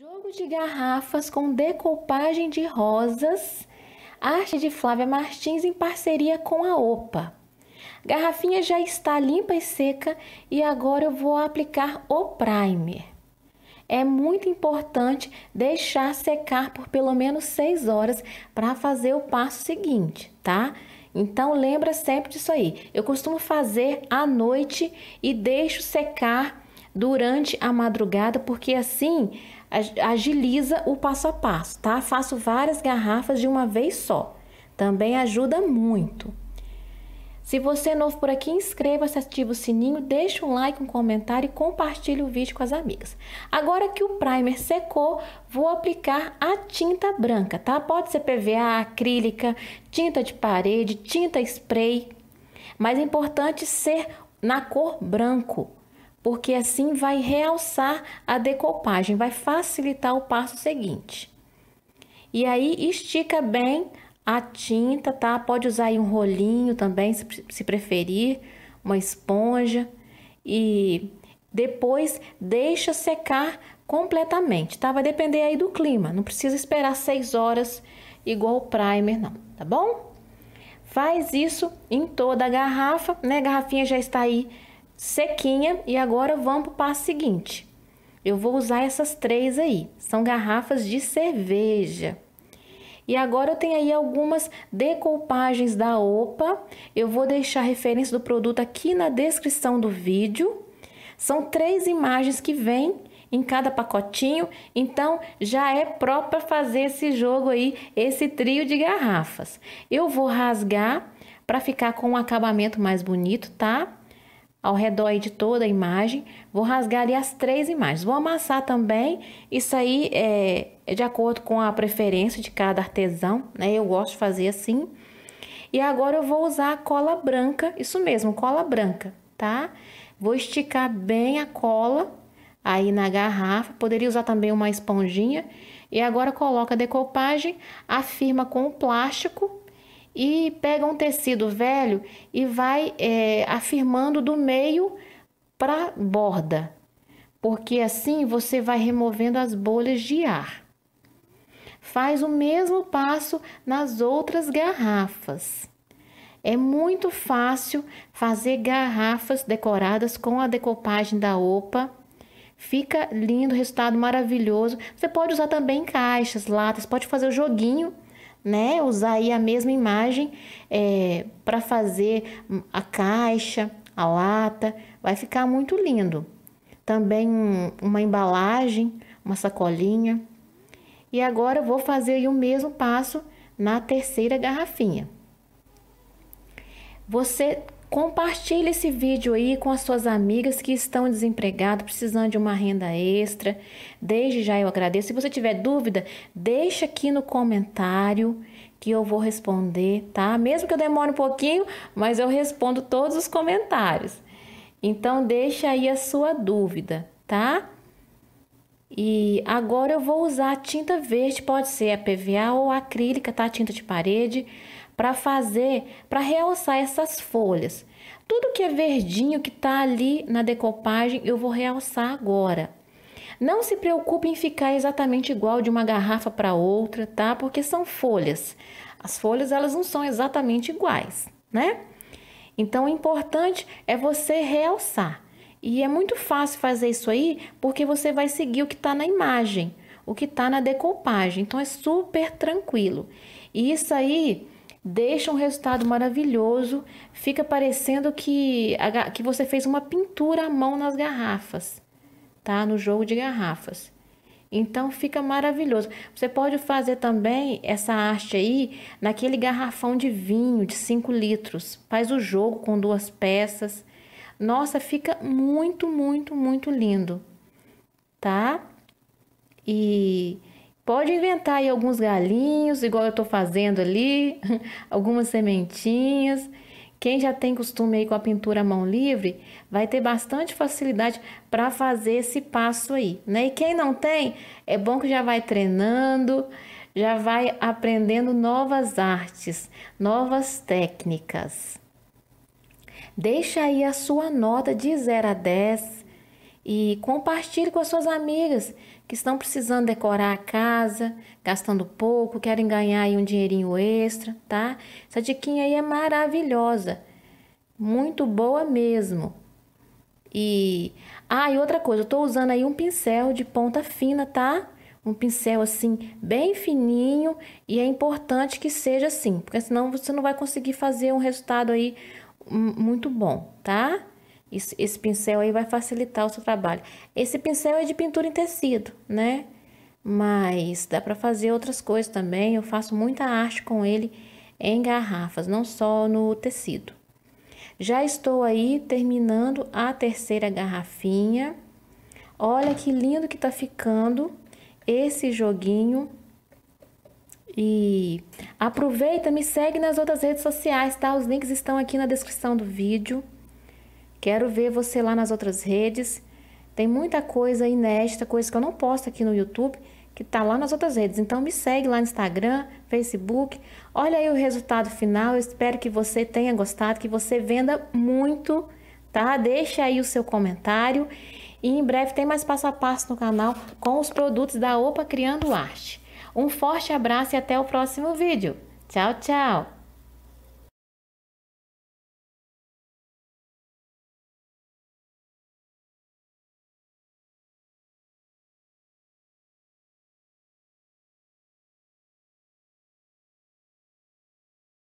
Jogo de garrafas com decoupagem de rosas, arte de Flávia Martins em parceria com a OPA. Garrafinha já está limpa e seca e agora eu vou aplicar o primer. É muito importante deixar secar por pelo menos 6 horas para fazer o passo seguinte, tá? Então lembra sempre disso aí. Eu costumo fazer à noite e deixo secar durante a madrugada, porque assim agiliza o passo a passo, tá? Faço várias garrafas de uma vez só. Também ajuda muito. Se você é novo por aqui, inscreva-se, ative o sininho, deixe um like, um comentário e compartilhe o vídeo com as amigas. Agora que o primer secou, vou aplicar a tinta branca, tá? Pode ser PVA, acrílica, tinta de parede, tinta spray, mas é importante ser na cor branco, porque assim vai realçar a decopagem, vai facilitar o passo seguinte. E aí estica bem a tinta, tá? Pode usar aí um rolinho também, se preferir, uma esponja e depois deixa secar completamente, tá? Vai depender aí do clima, não precisa esperar 6 horas igual o primer não, tá bom? Faz isso em toda a garrafa, né? A garrafinha já está aí sequinha e agora vamos para o passo seguinte. Eu vou usar essas três aí, são garrafas de cerveja. E agora eu tenho aí algumas decoupagens da OPA. Eu vou deixar a referência do produto aqui na descrição do vídeo. São três imagens que vêm em cada pacotinho, então já é próprio para fazer esse jogo aí, esse trio de garrafas. Eu vou rasgar para ficar com um acabamento mais bonito, tá? ao redor de toda a imagem. Vou rasgar ali as três imagens. Vou amassar também. Isso aí é, é de acordo com a preferência de cada artesão, né? Eu gosto de fazer assim. E agora eu vou usar a cola branca, isso mesmo, cola branca, tá? Vou esticar bem a cola aí na garrafa. Poderia usar também uma esponjinha. E agora coloca a decoupagem, afirma com o plástico e pega um tecido velho e vai é, afirmando do meio para borda, porque assim você vai removendo as bolhas de ar. Faz o mesmo passo nas outras garrafas. É muito fácil fazer garrafas decoradas com a decopagem da opa. Fica lindo, resultado maravilhoso. Você pode usar também caixas, latas, pode fazer o joguinho né? Usar aí a mesma imagem é, para fazer a caixa, a lata, vai ficar muito lindo. Também uma embalagem, uma sacolinha. E agora vou fazer o mesmo passo na terceira garrafinha. Você Compartilhe esse vídeo aí com as suas amigas que estão desempregadas, precisando de uma renda extra. Desde já eu agradeço. Se você tiver dúvida, deixa aqui no comentário que eu vou responder, tá? Mesmo que eu demore um pouquinho, mas eu respondo todos os comentários. Então deixa aí a sua dúvida, tá? E agora eu vou usar tinta verde, pode ser a PVA ou acrílica, tá? Tinta de parede para fazer, para realçar essas folhas. Tudo que é verdinho que está ali na decopagem, eu vou realçar agora. Não se preocupe em ficar exatamente igual de uma garrafa para outra, tá? Porque são folhas. As folhas elas não são exatamente iguais, né? Então o importante é você realçar. E é muito fácil fazer isso aí, porque você vai seguir o que está na imagem, o que está na decoupagem. Então é super tranquilo. E isso aí deixa um resultado maravilhoso, fica parecendo que, que você fez uma pintura à mão nas garrafas, tá? No jogo de garrafas. Então fica maravilhoso. Você pode fazer também essa arte aí naquele garrafão de vinho de 5 litros. Faz o jogo com duas peças. Nossa, fica muito, muito, muito lindo, tá? E Pode inventar aí alguns galinhos, igual eu estou fazendo ali, algumas sementinhas. Quem já tem costume aí com a pintura à mão livre, vai ter bastante facilidade para fazer esse passo aí, né? E quem não tem, é bom que já vai treinando, já vai aprendendo novas artes, novas técnicas. Deixa aí a sua nota de 0 a 10 e compartilhe com as suas amigas que estão precisando decorar a casa, gastando pouco, querem ganhar aí um dinheirinho extra, tá? Essa diquinha aí é maravilhosa, muito boa mesmo. E ah, e outra coisa, eu tô usando aí um pincel de ponta fina, tá? Um pincel assim bem fininho e é importante que seja assim, porque senão você não vai conseguir fazer um resultado aí muito bom, tá? esse pincel aí vai facilitar o seu trabalho. Esse pincel é de pintura em tecido, né? Mas dá para fazer outras coisas também. Eu faço muita arte com ele em garrafas, não só no tecido. Já estou aí terminando a terceira garrafinha. Olha que lindo que tá ficando esse joguinho. E aproveita, me segue nas outras redes sociais, tá? Os links estão aqui na descrição do vídeo. Quero ver você lá nas outras redes. Tem muita coisa inédita, coisa que eu não posto aqui no YouTube, que está lá nas outras redes. Então me segue lá no Instagram, Facebook. Olha aí o resultado final. Eu espero que você tenha gostado, que você venda muito, tá? Deixa aí o seu comentário e em breve tem mais passo a passo no canal com os produtos da Opa Criando Arte. Um forte abraço e até o próximo vídeo. Tchau, tchau.